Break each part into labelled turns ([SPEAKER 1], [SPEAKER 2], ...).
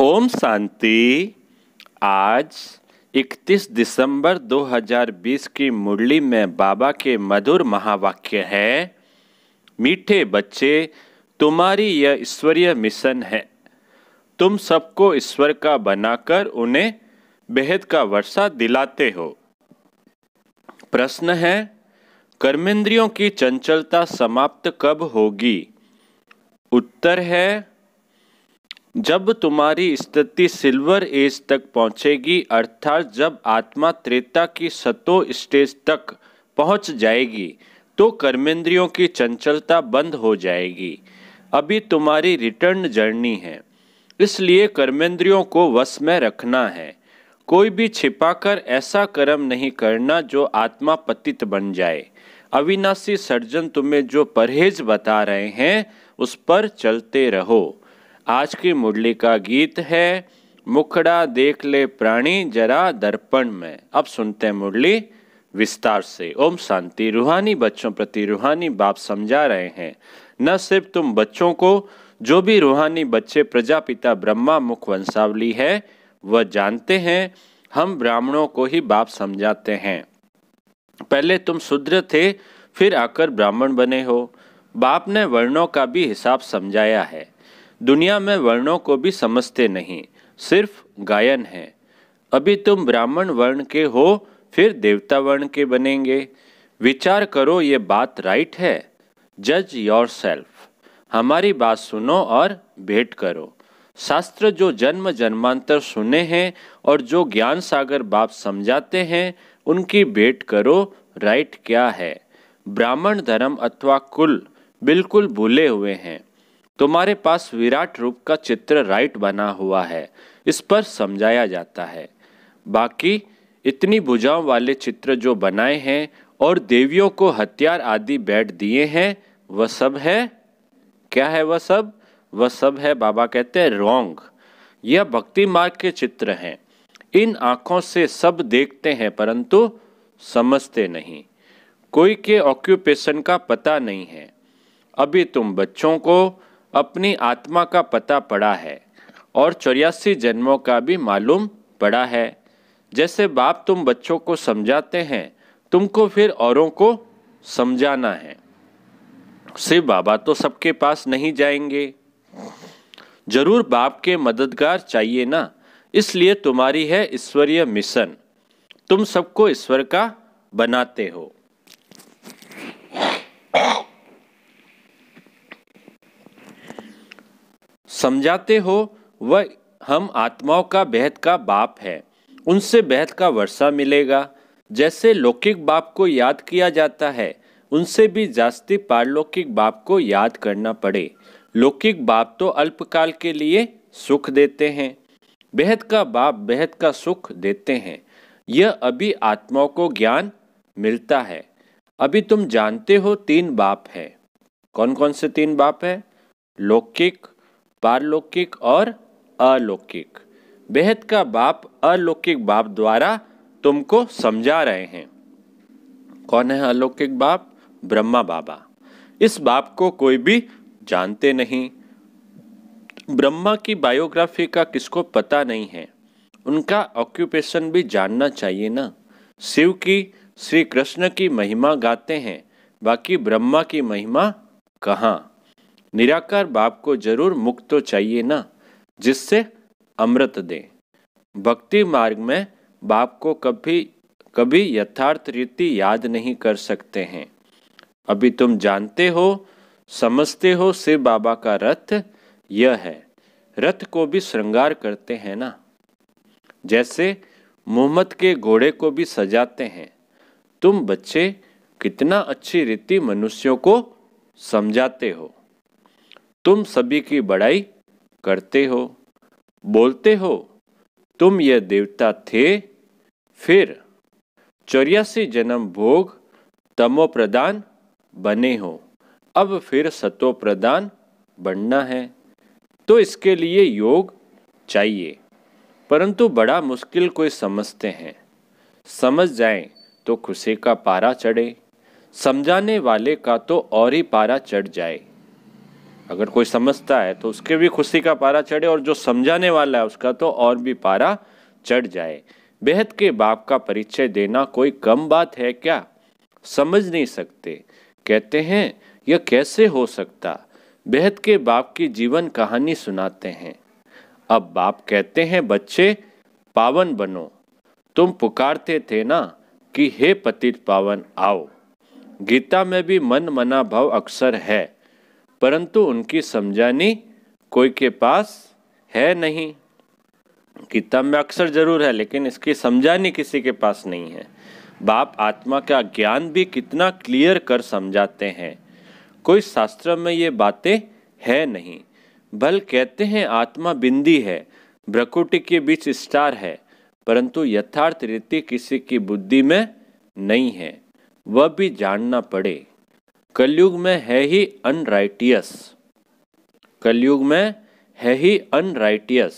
[SPEAKER 1] ओम शांति आज 31 दिसंबर 2020 की मुरली में बाबा के मधुर महावाक्य है मीठे बच्चे तुम्हारी यह ईश्वरीय मिशन है तुम सबको ईश्वर का बनाकर उन्हें बेहद का वर्षा दिलाते हो प्रश्न है कर्मेंद्रियों की चंचलता समाप्त कब होगी उत्तर है जब तुम्हारी स्थिति सिल्वर एज तक पहुंचेगी अर्थात जब आत्मा त्रेता की सतो स्टेज तक पहुंच जाएगी तो कर्मेंद्रियों की चंचलता बंद हो जाएगी अभी तुम्हारी रिटर्न जर्नी है इसलिए कर्मेंद्रियों को वश में रखना है कोई भी छिपाकर ऐसा कर्म नहीं करना जो आत्मा पतित बन जाए अविनाशी सर्जन तुम्हें जो परहेज बता रहे हैं उस पर चलते रहो आज की मुरली का गीत है मुखड़ा देख ले प्राणी जरा दर्पण में अब सुनते हैं मुरली विस्तार से ओम शांति रूहानी बच्चों प्रति रूहानी बाप समझा रहे हैं न सिर्फ तुम बच्चों को जो भी रूहानी बच्चे प्रजापिता ब्रह्मा मुख वंशावली है वह जानते हैं हम ब्राह्मणों को ही बाप समझाते हैं पहले तुम शूद्र थे फिर आकर ब्राह्मण बने हो बाप ने वर्णों का भी हिसाब समझाया है दुनिया में वर्णों को भी समझते नहीं सिर्फ गायन है अभी तुम ब्राह्मण वर्ण के हो फिर देवता वर्ण के बनेंगे विचार करो ये बात राइट है जज योर सेल्फ हमारी बात सुनो और भेंट करो शास्त्र जो जन्म जन्मांतर सुने हैं और जो ज्ञान सागर बाप समझाते हैं उनकी भेंट करो राइट क्या है ब्राह्मण धर्म अथवा कुल बिल्कुल भूले हुए हैं तुम्हारे पास विराट रूप का चित्र राइट बना हुआ है इस पर समझाया जाता है बाकी इतनी भुजाओं वाले चित्र जो बनाए हैं और देवियों को हथियार आदि बैठ दिए हैं वह सब है क्या है वह सब वह सब है बाबा कहते हैं रोंग यह भक्ति मार्ग के चित्र हैं इन आंखों से सब देखते हैं परंतु समझते नहीं कोई के ऑक्यूपेशन का पता नहीं है अभी तुम बच्चों को अपनी आत्मा का पता पड़ा है और चौरासी जन्मों का भी मालूम पड़ा है जैसे बाप तुम बच्चों को समझाते हैं तुमको फिर औरों को समझाना है सिर्फ बाबा तो सबके पास नहीं जाएंगे जरूर बाप के मददगार चाहिए ना इसलिए तुम्हारी है ईश्वरीय मिशन तुम सबको ईश्वर का बनाते हो समझाते हो वह हम आत्माओं का बेहद का बाप है उनसे बेहद का वर्षा मिलेगा जैसे लौकिक बाप को याद किया जाता है उनसे भी जास्ती पारलौकिक बाप को याद करना पड़े लौकिक बाप तो अल्पकाल के लिए सुख देते हैं बेहद का बाप बेहद का सुख देते हैं यह अभी आत्माओं को ज्ञान मिलता है अभी तुम जानते हो तीन बाप है कौन कौन से तीन बाप है लौकिक पारलौकिक और अलौकिक बेहद का बाप अलौकिक बाप द्वारा तुमको समझा रहे हैं कौन है अलौकिक बाप ब्रह्मा बाबा इस बाप को कोई भी जानते नहीं ब्रह्मा की बायोग्राफी का किसको पता नहीं है उनका ऑक्यूपेशन भी जानना चाहिए ना शिव की श्री कृष्ण की महिमा गाते हैं बाकी ब्रह्मा की महिमा कहाँ निराकार बाप को जरूर मुक्त तो चाहिए ना जिससे अमृत दे भक्ति मार्ग में बाप को कभी कभी यथार्थ रीति याद नहीं कर सकते हैं अभी तुम जानते हो समझते हो शिव बाबा का रथ यह है रथ को भी श्रृंगार करते हैं ना जैसे मोहम्मद के घोड़े को भी सजाते हैं तुम बच्चे कितना अच्छी रीति मनुष्यों को समझाते हो तुम सभी की बड़ाई करते हो बोलते हो तुम ये देवता थे फिर चौरासी जन्म भोग तमो प्रदान बने हो अब फिर सतो प्रदान बनना है तो इसके लिए योग चाहिए परंतु बड़ा मुश्किल कोई समझते हैं समझ जाएं तो खुशी का पारा चढ़े समझाने वाले का तो और ही पारा चढ़ जाए अगर कोई समझता है तो उसके भी खुशी का पारा चढ़े और जो समझाने वाला है उसका तो और भी पारा चढ़ जाए बेहद के बाप का परिचय देना कोई कम बात है क्या समझ नहीं सकते कहते हैं यह कैसे हो सकता बेहद के बाप की जीवन कहानी सुनाते हैं अब बाप कहते हैं बच्चे पावन बनो तुम पुकारते थे ना कि हे पतित पावन आओ गीता में भी मन मना भाव अक्सर है परंतु उनकी समझानी कोई के पास है नहीं गीता में अक्सर जरूर है लेकिन इसकी समझानी किसी के पास नहीं है बाप आत्मा का ज्ञान भी कितना क्लियर कर समझाते हैं कोई शास्त्र में ये बातें है नहीं बल कहते हैं आत्मा बिंदी है भ्रकुटी के बीच स्टार है परंतु यथार्थ रीति किसी की बुद्धि में नहीं है वह भी जानना पड़े कलयुग में है ही अनराइटियस कलयुग में है ही अनराइटियस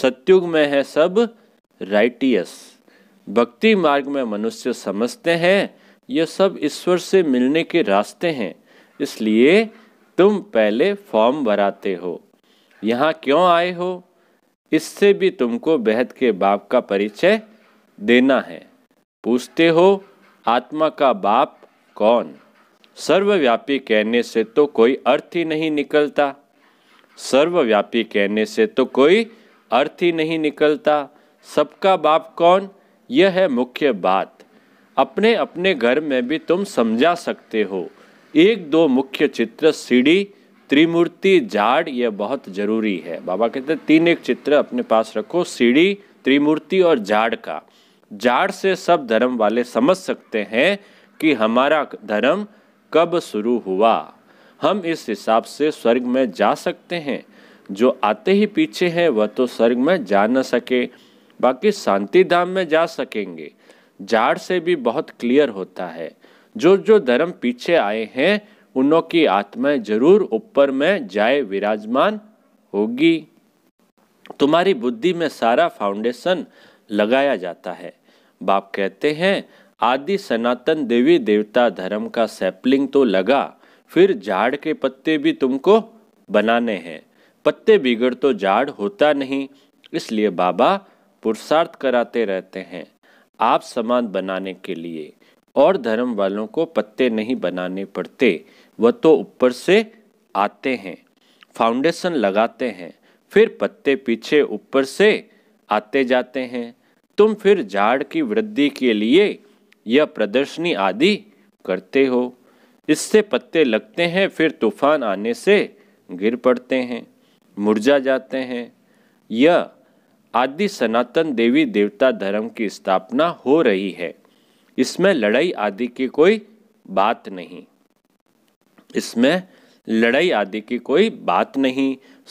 [SPEAKER 1] सत्युग में है सब राइटियस भक्ति मार्ग में मनुष्य समझते हैं यह सब ईश्वर से मिलने के रास्ते हैं इसलिए तुम पहले फॉर्म भराते हो यहाँ क्यों आए हो इससे भी तुमको बेहद के बाप का परिचय देना है पूछते हो आत्मा का बाप कौन सर्वव्यापी कहने से तो कोई अर्थ ही नहीं निकलता सर्वव्यापी कहने से तो कोई अर्थ ही नहीं निकलता सबका बाप कौन यह है मुख्य बात अपने अपने घर में भी तुम समझा सकते हो एक दो मुख्य चित्र सीढ़ी त्रिमूर्ति झाड़ यह बहुत जरूरी है बाबा कहते हैं तीन एक चित्र अपने पास रखो सीढ़ी त्रिमूर्ति और झाड़ का झाड़ से सब धर्म वाले समझ सकते हैं कि हमारा धर्म कब शुरू हुआ हम इस हिसाब से स्वर्ग में जा सकते हैं जो आते ही पीछे हैं वह तो स्वर्ग में जा न सके बाकी शांति धाम में जा सकेंगे जाड़ से भी बहुत क्लियर होता है जो जो धर्म पीछे आए हैं उनों की आत्मा जरूर ऊपर में जाए विराजमान होगी तुम्हारी बुद्धि में सारा फाउंडेशन लगाया जाता है बाप कहते हैं आदि सनातन देवी देवता धर्म का सैपलिंग तो लगा फिर झाड़ के पत्ते भी तुमको बनाने हैं पत्ते बिगड़ तो झाड़ होता नहीं इसलिए बाबा पुरुषार्थ कराते रहते हैं आप समान बनाने के लिए और धर्म वालों को पत्ते नहीं बनाने पड़ते वह तो ऊपर से आते हैं फाउंडेशन लगाते हैं फिर पत्ते पीछे ऊपर से आते जाते हैं तुम फिर झाड़ की वृद्धि के लिए या प्रदर्शनी आदि करते हो इससे पत्ते लगते हैं फिर तूफान आने से गिर पड़ते हैं मुरझा जाते हैं या आदि सनातन देवी देवता धर्म की स्थापना हो रही है इसमें लड़ाई आदि की कोई बात नहीं इसमें लड़ाई आदि की कोई बात नहीं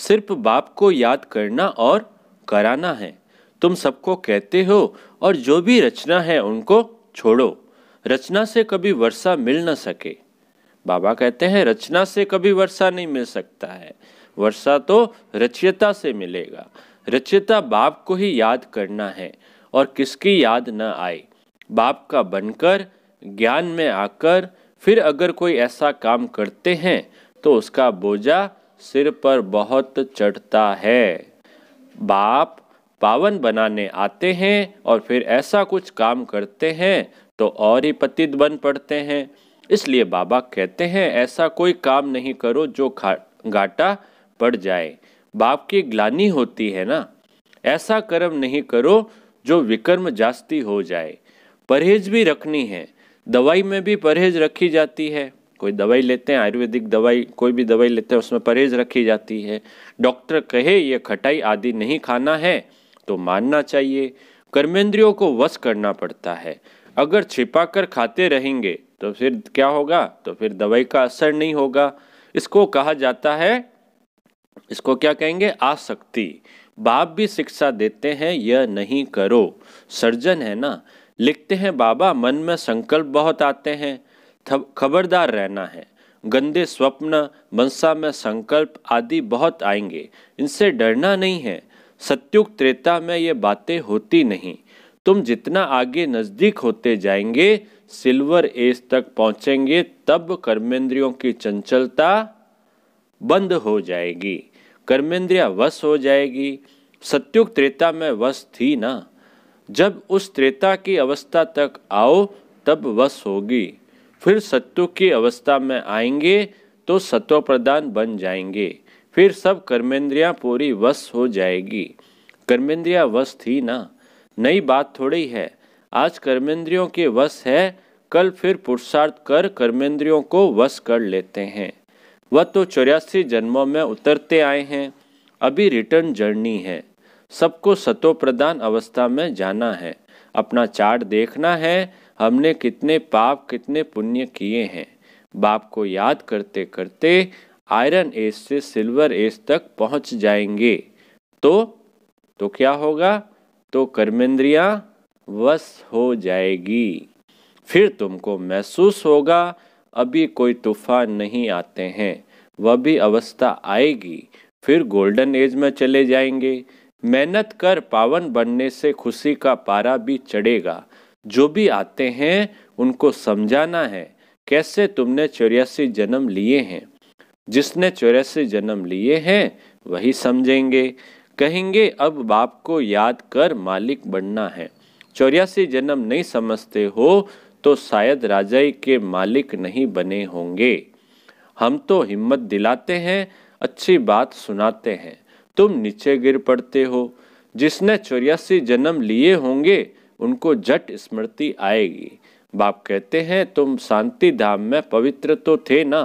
[SPEAKER 1] सिर्फ बाप को याद करना और कराना है तुम सबको कहते हो और जो भी रचना है उनको छोड़ो रचना से कभी वर्षा मिल न सके बाबा कहते हैं रचना से कभी वर्षा नहीं मिल सकता है वर्षा तो रचयिता से मिलेगा रचयिता बाप को ही याद करना है और किसकी याद न आए बाप का बनकर ज्ञान में आकर फिर अगर कोई ऐसा काम करते हैं तो उसका बोझा सिर पर बहुत चढ़ता है बाप पावन बनाने आते हैं और फिर ऐसा कुछ काम करते हैं तो और ही पतित बन पड़ते हैं इसलिए बाबा कहते हैं ऐसा कोई काम नहीं करो जो घाटा पड़ जाए बाप की ग्लानी होती है ना ऐसा कर्म नहीं करो जो विकर्म जास्ती हो जाए परहेज भी रखनी है दवाई में भी परहेज रखी जाती है कोई दवाई लेते हैं आयुर्वेदिक दवाई कोई भी दवाई लेते हैं उसमें परहेज रखी जाती है डॉक्टर कहे ये खटाई आदि नहीं खाना है तो मानना चाहिए कर्मेंद्रियों को वश करना पड़ता है अगर छिपा कर खाते रहेंगे तो फिर क्या होगा तो फिर दवाई का असर नहीं होगा इसको कहा जाता है इसको क्या कहेंगे आसक्ति बाप भी शिक्षा देते हैं यह नहीं करो सर्जन है ना लिखते हैं बाबा मन में संकल्प बहुत आते हैं खबरदार रहना है गंदे स्वप्न मनसा में संकल्प आदि बहुत आएंगे इनसे डरना नहीं है सत्युग त्रेता में ये बातें होती नहीं तुम जितना आगे नज़दीक होते जाएंगे सिल्वर एज तक पहुंचेंगे तब कर्मेंद्रियों की चंचलता बंद हो जाएगी कर्मेंद्रिया वश हो जाएगी सत्युग त्रेता में वश थी ना जब उस त्रेता की अवस्था तक आओ तब वश होगी फिर सत्युग की अवस्था में आएंगे तो सत्व प्रदान बन जाएंगे फिर सब कर्मेंद्रियाँ पूरी वश हो जाएगी कर्मेंद्रिया वश थी ना नई बात थोड़ी है आज कर्मेंद्रियों के वश है कल फिर पुरुषार्थ कर कर्मेंद्रियों को वश कर लेते हैं वह तो चौरासी जन्मों में उतरते आए हैं अभी रिटर्न जर्नी है सबको सतो प्रदान अवस्था में जाना है अपना चार्ट देखना है हमने कितने पाप कितने पुण्य किए हैं बाप को याद करते करते आयरन एज से सिल्वर एज तक पहुंच जाएंगे तो तो क्या होगा तो कर्मेंद्रियां वश हो जाएगी फिर तुमको महसूस होगा अभी कोई तूफान नहीं आते हैं वह भी अवस्था आएगी फिर गोल्डन एज में चले जाएंगे मेहनत कर पावन बनने से खुशी का पारा भी चढ़ेगा जो भी आते हैं उनको समझाना है कैसे तुमने चौरासी जन्म लिए हैं जिसने चौरासी जन्म लिए हैं वही समझेंगे कहेंगे अब बाप को याद कर मालिक बनना है चौरासी जन्म नहीं समझते हो तो शायद राजाई के मालिक नहीं बने होंगे हम तो हिम्मत दिलाते हैं अच्छी बात सुनाते हैं तुम नीचे गिर पड़ते हो जिसने चौरासी जन्म लिए होंगे उनको झट स्मृति आएगी बाप कहते हैं तुम शांति धाम में पवित्र तो थे ना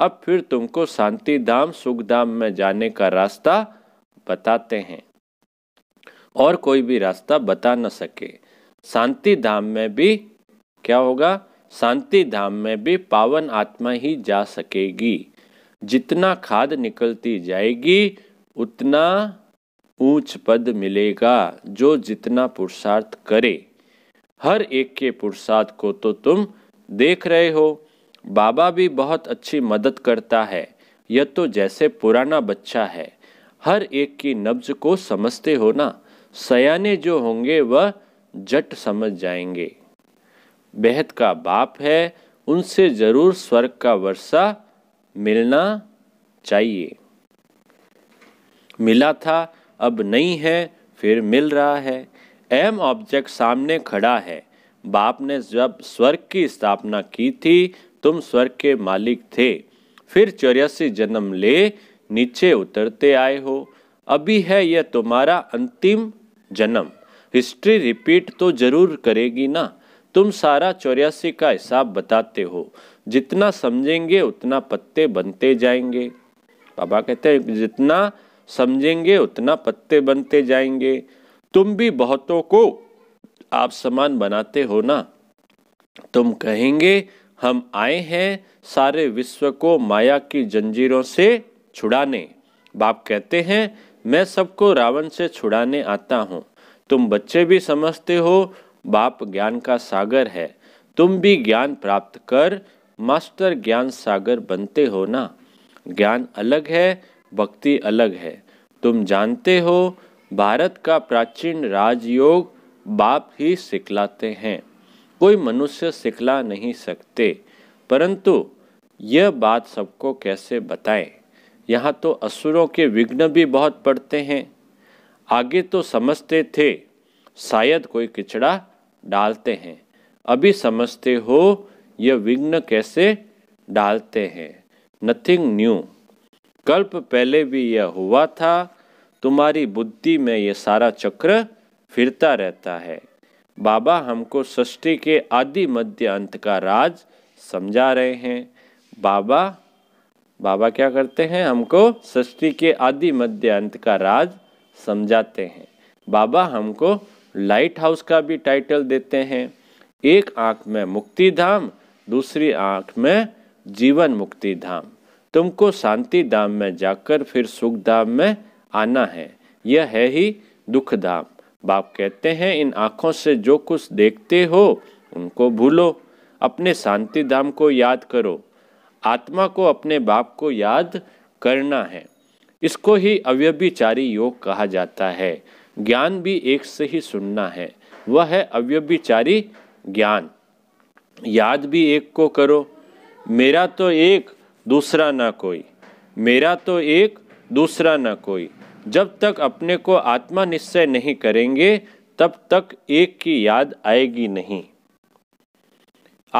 [SPEAKER 1] अब फिर तुमको शांति धाम सुख धाम में जाने का रास्ता बताते हैं और कोई भी रास्ता बता न सके शांति धाम में भी क्या होगा शांति धाम में भी पावन आत्मा ही जा सकेगी जितना खाद निकलती जाएगी उतना ऊंच पद मिलेगा जो जितना पुरुषार्थ करे हर एक के पुरुषार्थ को तो तुम देख रहे हो बाबा भी बहुत अच्छी मदद करता है यह तो जैसे पुराना बच्चा है हर एक की नब्ज को समझते हो ना सयाने जो होंगे वह जट समझ जाएंगे बेहद का बाप है उनसे ज़रूर स्वर्ग का वर्षा मिलना चाहिए मिला था अब नहीं है फिर मिल रहा है एम ऑब्जेक्ट सामने खड़ा है बाप ने जब स्वर्ग की स्थापना की थी तुम स्वर्ग के मालिक थे फिर चौरासी जन्म ले नीचे उतरते आए हो अभी है यह तुम्हारा अंतिम जन्म हिस्ट्री रिपीट तो जरूर करेगी ना तुम सारा चौरासी का हिसाब बताते हो जितना समझेंगे उतना पत्ते बनते जाएंगे बाबा कहते हैं जितना समझेंगे उतना पत्ते बनते जाएंगे तुम भी बहुतों को आप समान बनाते हो ना तुम कहेंगे हम आए हैं सारे विश्व को माया की जंजीरों से छुड़ाने बाप कहते हैं मैं सबको रावण से छुड़ाने आता हूँ तुम बच्चे भी समझते हो बाप ज्ञान का सागर है तुम भी ज्ञान प्राप्त कर मास्टर ज्ञान सागर बनते हो ना ज्ञान अलग है भक्ति अलग है तुम जानते हो भारत का प्राचीन राजयोग बाप ही सिखलाते हैं कोई मनुष्य सिखला नहीं सकते परंतु यह बात सबको कैसे बताएं यहाँ तो असुरों के विघ्न भी बहुत पड़ते हैं आगे तो समझते थे शायद कोई किचड़ा डालते हैं अभी समझते हो यह विघ्न कैसे डालते हैं नथिंग न्यू कल्प पहले भी यह हुआ था तुम्हारी बुद्धि में यह सारा चक्र फिरता रहता है बाबा हमको सृष्टि के आदि मध्य अंत का राज समझा रहे हैं बाबा बाबा क्या करते हैं हमको सृष्टि के आदि मध्य अंत का राज समझाते हैं बाबा हमको लाइट हाउस का भी टाइटल देते हैं एक आँख में मुक्ति धाम दूसरी आँख में जीवन मुक्ति धाम तुमको शांति धाम में जाकर फिर सुख धाम में आना है यह है ही दुख धाम बाप कहते हैं इन आँखों से जो कुछ देखते हो उनको भूलो अपने शांति धाम को याद करो आत्मा को अपने बाप को याद करना है इसको ही अव्यभिचारी योग कहा जाता है ज्ञान भी एक से ही सुनना है वह है अव्यभिचारी ज्ञान याद भी एक को करो मेरा तो एक दूसरा ना कोई मेरा तो एक दूसरा ना कोई जब तक अपने को आत्मा निश्चय नहीं करेंगे तब तक एक की याद आएगी नहीं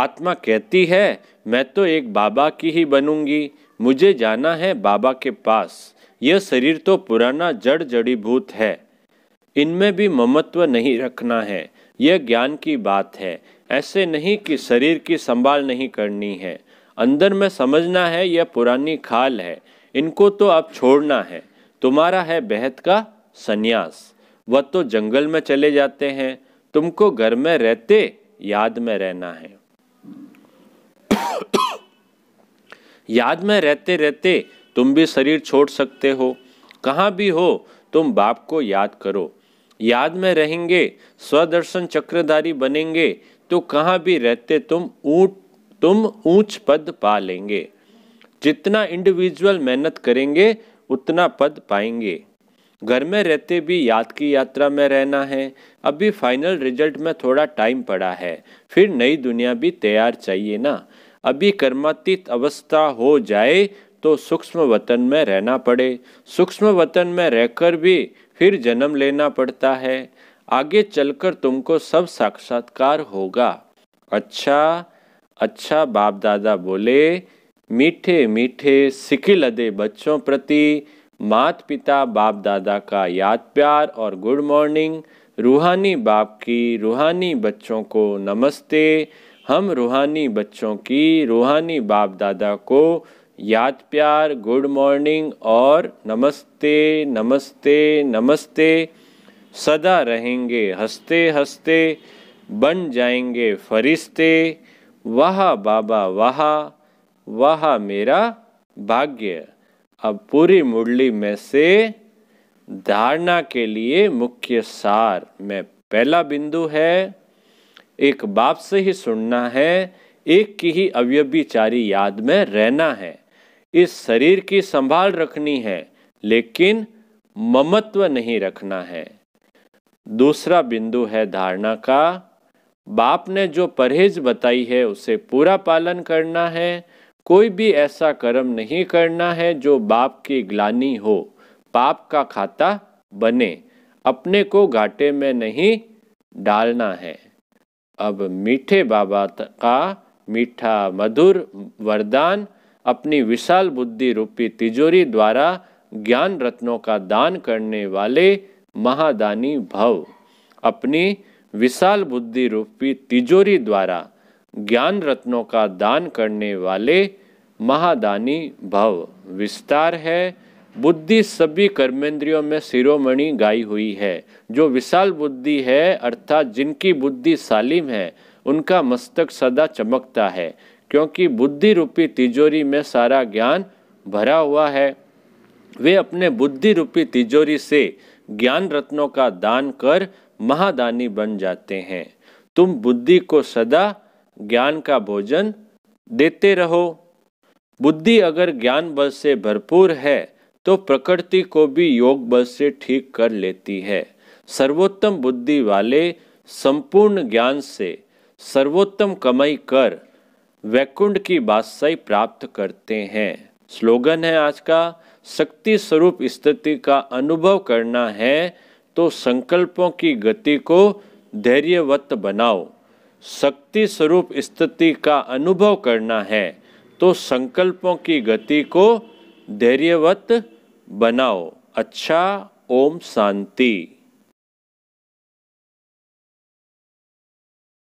[SPEAKER 1] आत्मा कहती है मैं तो एक बाबा की ही बनूंगी मुझे जाना है बाबा के पास यह शरीर तो पुराना जड़ जड़ी भूत है इनमें भी ममत्व नहीं रखना है यह ज्ञान की बात है ऐसे नहीं कि शरीर की संभाल नहीं करनी है अंदर में समझना है यह पुरानी खाल है इनको तो अब छोड़ना है तुम्हारा है बेहद का संन्यास वह तो जंगल में चले जाते हैं तुमको घर में रहते याद में रहना है याद में रहते रहते तुम भी शरीर छोड़ सकते हो कहाँ भी हो तुम बाप को याद करो याद में रहेंगे स्वदर्शन चक्रधारी बनेंगे तो कहाँ भी रहते तुम ऊँट तुम ऊंच पद पा लेंगे जितना इंडिविजुअल मेहनत करेंगे उतना पद पाएंगे घर में रहते भी याद की यात्रा में रहना है अभी फाइनल रिजल्ट में थोड़ा टाइम पड़ा है फिर नई दुनिया भी तैयार चाहिए ना अभी कर्मातीत अवस्था हो जाए तो सूक्ष्म वतन में रहना पड़े सूक्ष्म वतन में रहकर भी फिर जन्म लेना पड़ता है आगे चलकर तुमको सब साक्षात्कार होगा अच्छा अच्छा बाप दादा बोले मीठे मीठे सिकी लदे बच्चों प्रति मात पिता बाप दादा का याद प्यार और गुड मॉर्निंग रूहानी बाप की रूहानी बच्चों को नमस्ते हम रूहानी बच्चों की रूहानी बाप दादा को याद प्यार गुड मॉर्निंग और नमस्ते नमस्ते नमस्ते सदा रहेंगे हंसते हंसते बन जाएंगे फरिश्ते वाह बाबा वाह वह मेरा भाग्य अब पूरी मुरली में से धारणा के लिए मुख्य सार में पहला बिंदु है एक बाप से ही सुनना है एक की ही अव्यभिचारी याद में रहना है इस शरीर की संभाल रखनी है लेकिन ममत्व नहीं रखना है दूसरा बिंदु है धारणा का बाप ने जो परहेज बताई है उसे पूरा पालन करना है कोई भी ऐसा कर्म नहीं करना है जो बाप की ग्लानी हो पाप का खाता बने अपने को घाटे में नहीं डालना है अब मीठे बाबा का मीठा मधुर वरदान अपनी विशाल बुद्धि रूपी तिजोरी द्वारा ज्ञान रत्नों का दान करने वाले महादानी भव अपनी विशाल बुद्धि रूपी तिजोरी द्वारा ज्ञान रत्नों का दान करने वाले महादानी भव विस्तार है बुद्धि सभी कर्मेंद्रियों में शिरोमणि गाई हुई है जो विशाल बुद्धि है अर्थात जिनकी बुद्धि सालिम है उनका मस्तक सदा चमकता है क्योंकि बुद्धि रूपी तिजोरी में सारा ज्ञान भरा हुआ है वे अपने बुद्धि रूपी तिजोरी से ज्ञान रत्नों का दान कर महादानी बन जाते हैं तुम बुद्धि को सदा ज्ञान का भोजन देते रहो बुद्धि अगर ज्ञान बल से भरपूर है तो प्रकृति को भी योग बल से ठीक कर लेती है सर्वोत्तम बुद्धि वाले संपूर्ण ज्ञान से सर्वोत्तम कमाई कर वैकुंठ की बादशाही प्राप्त करते हैं स्लोगन है आज का शक्ति स्वरूप स्थिति का अनुभव करना है तो संकल्पों की गति को धैर्यवत बनाओ शक्ति स्वरूप स्थिति का अनुभव करना है तो संकल्पों की गति को धैर्यवत बनाओ अच्छा ओम शांति